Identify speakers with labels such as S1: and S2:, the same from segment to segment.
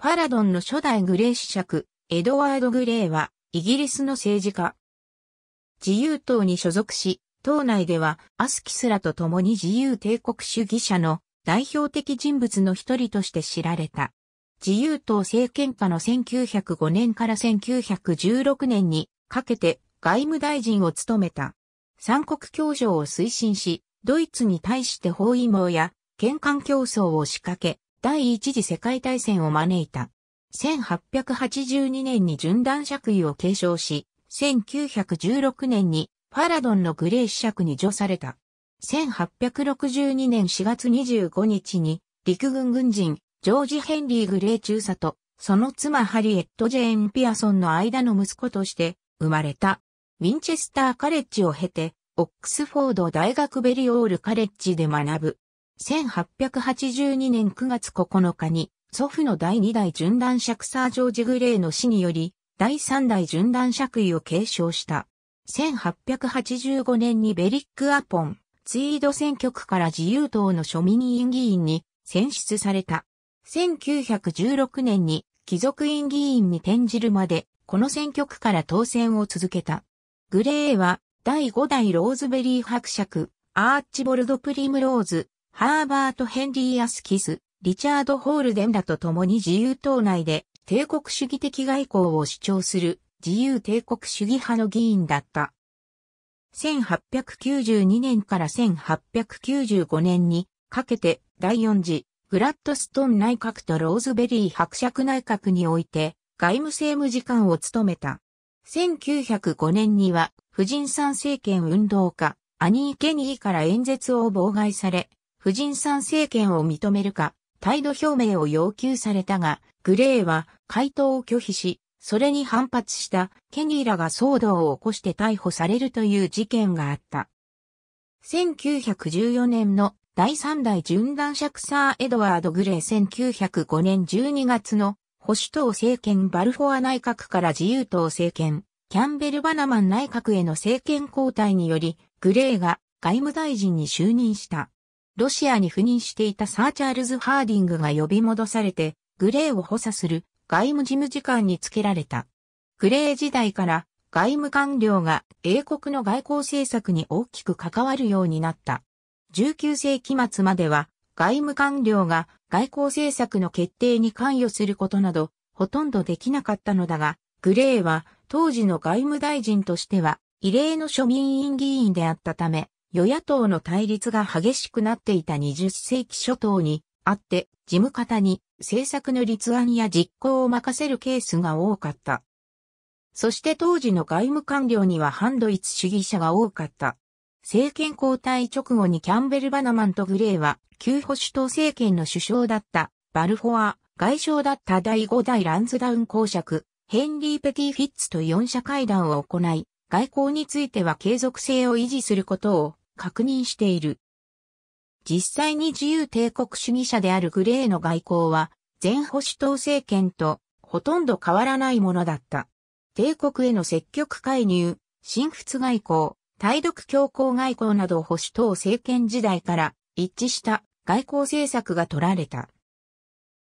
S1: ファラドンの初代グレー子爵、エドワード・グレーは、イギリスの政治家。自由党に所属し、党内では、アスキスらと共に自由帝国主義者の代表的人物の一人として知られた。自由党政権下の1905年から1916年にかけて外務大臣を務めた。三国協商を推進し、ドイツに対して包囲網や、権官競争を仕掛け、第一次世界大戦を招いた。1882年に順断爵位を継承し、1916年にファラドンのグレー子爵に除された。1862年4月25日に陸軍軍人ジョージ・ヘンリー・グレー中佐とその妻ハリエット・ジェーン・ピアソンの間の息子として生まれた。ウィンチェスター・カレッジを経て、オックスフォード大学ベリオール・カレッジで学ぶ。1882年9月9日に、祖父の第2代純男爵サージョージ・グレーの死により、第3代純男爵位を継承した。1885年にベリック・アポン、ツイード選挙区から自由党の庶民委員議員に選出された。1916年に貴族院議員に転じるまで、この選挙区から当選を続けた。グレーは、第5代ローズベリー伯爵、アーチボルド・プリムローズ、ハーバート・ヘンリー・アスキス、リチャード・ホールデンらと共に自由党内で帝国主義的外交を主張する自由帝国主義派の議員だった。1892年から1895年にかけて第4次グラッドストン内閣とローズベリー伯爵内閣において外務政務次官を務めた。1905年には婦人参政権運動家アニー・ケニーから演説を妨害され婦人参政権を認めるか、態度表明を要求されたが、グレーは回答を拒否し、それに反発したケニーらが騒動を起こして逮捕されるという事件があった。1914年の第3代準男爵サー・エドワード・グレー1905年12月の保守党政権バルフォア内閣から自由党政権、キャンベル・バナマン内閣への政権交代により、グレーが外務大臣に就任した。ロシアに赴任していたサー・チャールズ・ハーディングが呼び戻されて、グレーを補佐する外務事務次官につけられた。グレー時代から外務官僚が英国の外交政策に大きく関わるようになった。19世紀末までは外務官僚が外交政策の決定に関与することなどほとんどできなかったのだが、グレーは当時の外務大臣としては異例の庶民院議員であったため、与野党の対立が激しくなっていた20世紀初頭にあって、事務方に政策の立案や実行を任せるケースが多かった。そして当時の外務官僚には反ドイツ主義者が多かった。政権交代直後にキャンベル・バナマンとグレーは、旧保守党政権の首相だったバルフォア、外相だった第5代ランズダウン公爵、ヘンリー・ペティ・フィッツと4者会談を行い、外交については継続性を維持することを確認している。実際に自由帝国主義者であるグレーの外交は、全保守党政権とほとんど変わらないものだった。帝国への積極介入、新仏外交、対独強硬外交など保守党政権時代から一致した外交政策が取られた。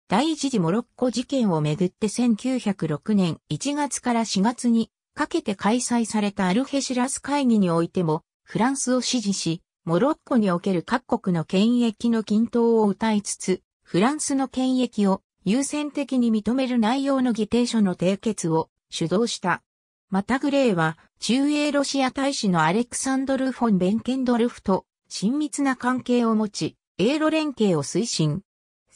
S1: 第一次モロッコ事件をめぐって1906年1月から4月にかけて開催されたアルヘシラス会議においてもフランスを支持し、モロッコにおける各国の権益の均等を謳いつつ、フランスの権益を優先的に認める内容の議定書の締結を主導した。またグレーは、中英ロシア大使のアレクサンドル・フォン・ベンケンドルフと親密な関係を持ち、英ロ連携を推進。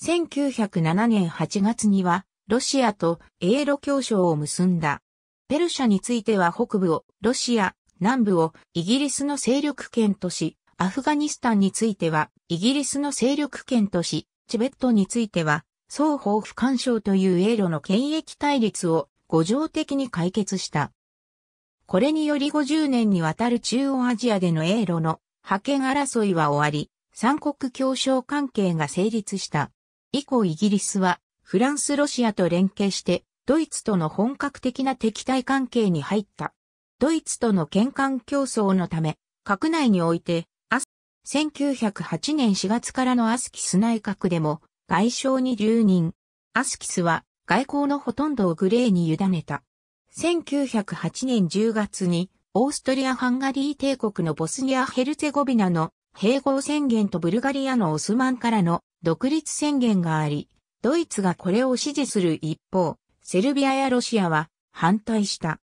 S1: 1907年8月には、ロシアと英ロ協商を結んだ。ペルシャについては北部をロシア、南部をイギリスの勢力圏とし、アフガニスタンについてはイギリスの勢力圏とし、チベットについては双方不干渉という英露の権益対立を五条的に解決した。これにより50年にわたる中央アジアでの英露の覇権争いは終わり、三国協商関係が成立した。以降イギリスはフランス・ロシアと連携してドイツとの本格的な敵対関係に入った。ドイツとの県間競争のため、閣内において、1908年4月からのアスキス内閣でも外相に留任。アスキスは外交のほとんどをグレーに委ねた。1908年10月にオーストリア・ハンガリー帝国のボスニア・ヘルツェゴビナの併合宣言とブルガリアのオスマンからの独立宣言があり、ドイツがこれを支持する一方、セルビアやロシアは反対した。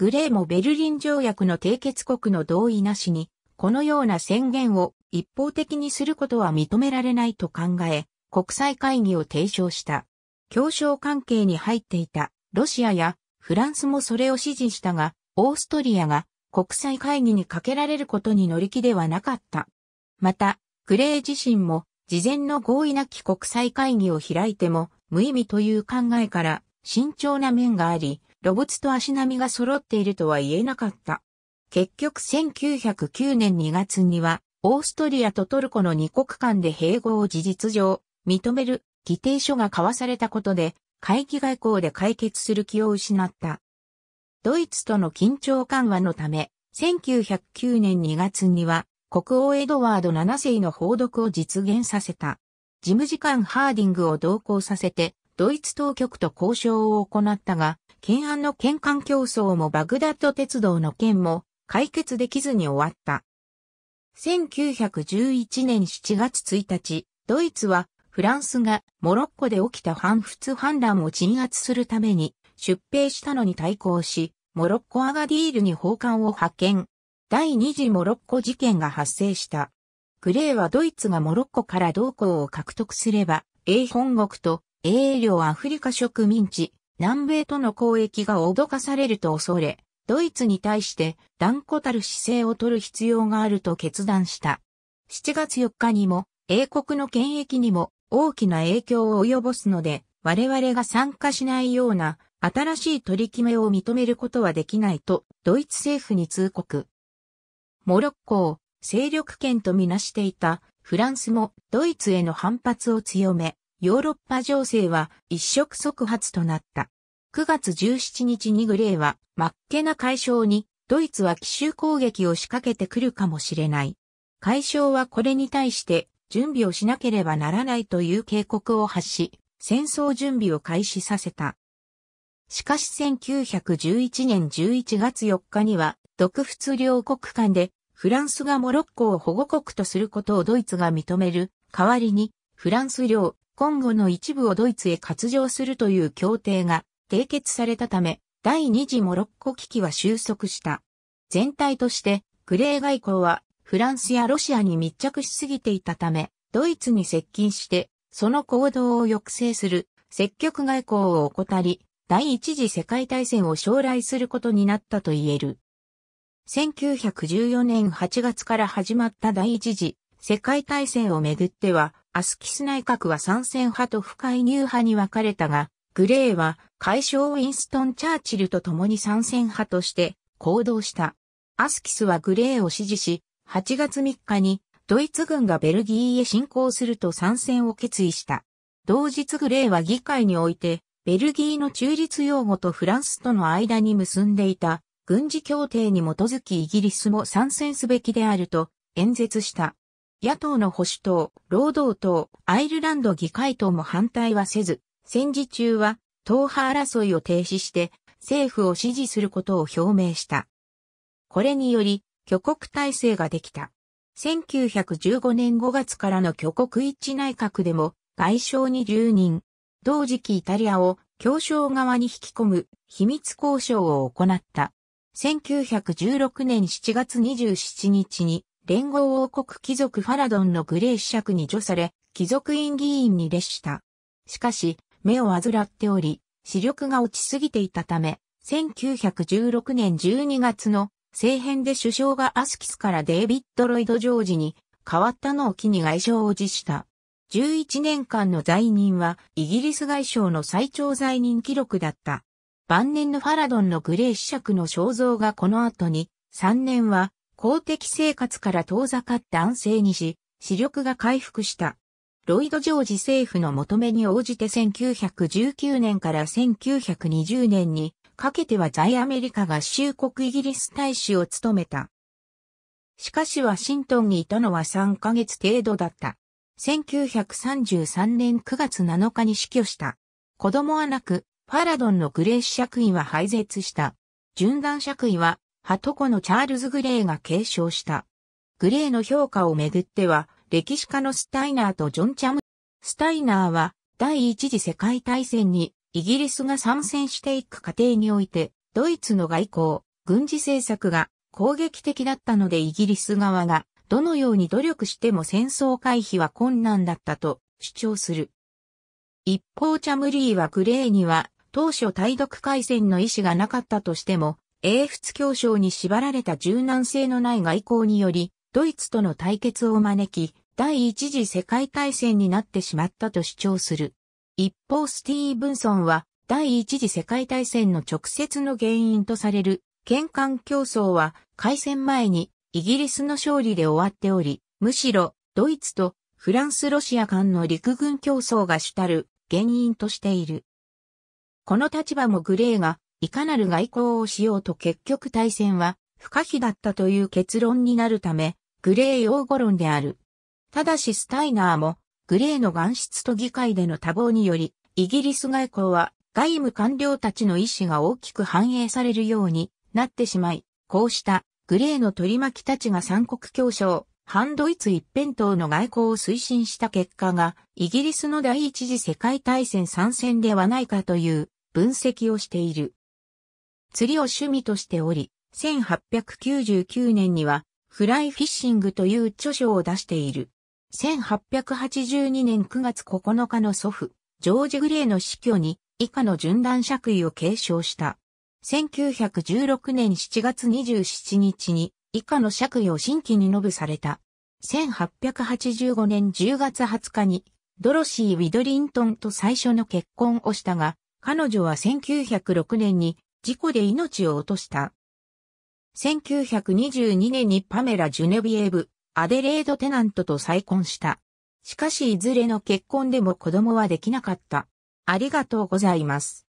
S1: グレーもベルリン条約の締結国の同意なしに、このような宣言を一方的にすることは認められないと考え、国際会議を提唱した。協商関係に入っていたロシアやフランスもそれを支持したが、オーストリアが国際会議にかけられることに乗り気ではなかった。また、グレー自身も事前の合意なき国際会議を開いても無意味という考えから慎重な面があり、ロボツと足並みが揃っているとは言えなかった。結局1909年2月には、オーストリアとトルコの2国間で併合を事実上、認める議定書が交わされたことで、会議外交で解決する気を失った。ドイツとの緊張緩和のため、1909年2月には、国王エドワード7世の報読を実現させた。事務次官ハーディングを同行させて、ドイツ当局と交渉を行ったが、懸案の県間競争もバグダッド鉄道の件も解決できずに終わった。1911年7月1日、ドイツはフランスがモロッコで起きた反仏反乱を鎮圧するために出兵したのに対抗し、モロッコアガディールに訪韓を派遣。第二次モロッコ事件が発生した。グレーはドイツがモロッコから同行を獲得すれば、英本国と英領アフリカ植民地、南米との交易が脅かされると恐れ、ドイツに対して断固たる姿勢を取る必要があると決断した。7月4日にも、英国の権益にも大きな影響を及ぼすので、我々が参加しないような新しい取り決めを認めることはできないと、ドイツ政府に通告。モロッコを勢力圏とみなしていたフランスもドイツへの反発を強め、ヨーロッパ情勢は一触即発となった。9月17日にグレーは、真っケな解消に、ドイツは奇襲攻撃を仕掛けてくるかもしれない。解消はこれに対して準備をしなければならないという警告を発し、戦争準備を開始させた。しかし1911年11月4日には、独仏両国間で、フランスがモロッコを保護国とすることをドイツが認める、代わりに、フランス領、今後の一部をドイツへ割譲するという協定が締結されたため、第二次モロッコ危機は収束した。全体として、グレー外交はフランスやロシアに密着しすぎていたため、ドイツに接近して、その行動を抑制する積極外交を怠り、第一次世界大戦を将来することになったと言える。1914年8月から始まった第一次世界大戦をめぐっては、アスキス内閣は参戦派と不介入派に分かれたが、グレーは解消ウィンストン・チャーチルと共に参戦派として行動した。アスキスはグレーを支持し、8月3日にドイツ軍がベルギーへ侵攻すると参戦を決意した。同日グレーは議会において、ベルギーの中立用語とフランスとの間に結んでいた軍事協定に基づきイギリスも参戦すべきであると演説した。野党の保守党、労働党、アイルランド議会党も反対はせず、戦時中は党派争いを停止して政府を支持することを表明した。これにより、挙国体制ができた。1915年5月からの挙国一致内閣でも外相に留任。同時期イタリアを協商側に引き込む秘密交渉を行った。1916年7月27日に連合王国貴族ファラドンのグレー子爵に除され、貴族院議員に列した。しかし、目を患っており、視力が落ちすぎていたため、1916年12月の政変で首相がアスキスからデイビッド・ロイド・ジョージに変わったのを機に外相を辞した。11年間の在任はイギリス外相の最長在任記録だった。晩年のファラドンのグレー子爵の肖像がこの後に、3年は公的生活から遠ざかった安静にし、視力が回復した。ロイド・ジョージ政府の求めに応じて1919年から1920年にかけては在アメリカ合衆国イギリス大使を務めた。しかしワシントンにいたのは3ヶ月程度だった。1933年9月7日に死去した。子供はなく、ファラドンのグレーャクイは廃絶した。順断爵位はハトコのチャールズ・グレーが継承した。グレーの評価をめぐっては、歴史家のスタイナーとジョン・チャム。スタイナーは、第一次世界大戦に、イギリスが参戦していく過程において、ドイツの外交、軍事政策が攻撃的だったのでイギリス側が、どのように努力しても戦争回避は困難だったと主張する。一方チャムリーはグレーには当初対独海戦の意思がなかったとしても英仏協商に縛られた柔軟性のない外交により、ドイツとの対決を招き、第一次世界大戦になってしまったと主張する。一方スティーブンソンは、第一次世界大戦の直接の原因とされる、県間競争は、開戦前に、イギリスの勝利で終わっており、むしろ、ドイツとフランス・ロシア間の陸軍競争が主たる原因としている。この立場もグレーがいかなる外交をしようと結局対戦は不可避だったという結論になるため、グレー用語論である。ただしスタイナーも、グレーの眼室と議会での多忙により、イギリス外交は外務官僚たちの意思が大きく反映されるようになってしまい、こうしたグレーの取り巻きたちが三国協商、反ドイツ一辺倒の外交を推進した結果が、イギリスの第一次世界大戦参戦ではないかという分析をしている。釣りを趣味としており、1899年には、フライフィッシングという著書を出している。1882年9月9日の祖父、ジョージ・グレーの死去に、以下の順断爵位を継承した。1916年7月27日に、以下の爵位を新規に述べされた。1885年10月20日に、ドロシー・ウィドリントンと最初の結婚をしたが、彼女は1906年に事故で命を落とした。1922年にパメラ・ジュネビエーブ、アデレード・テナントと再婚した。しかしいずれの結婚でも子供はできなかった。ありがとうございます。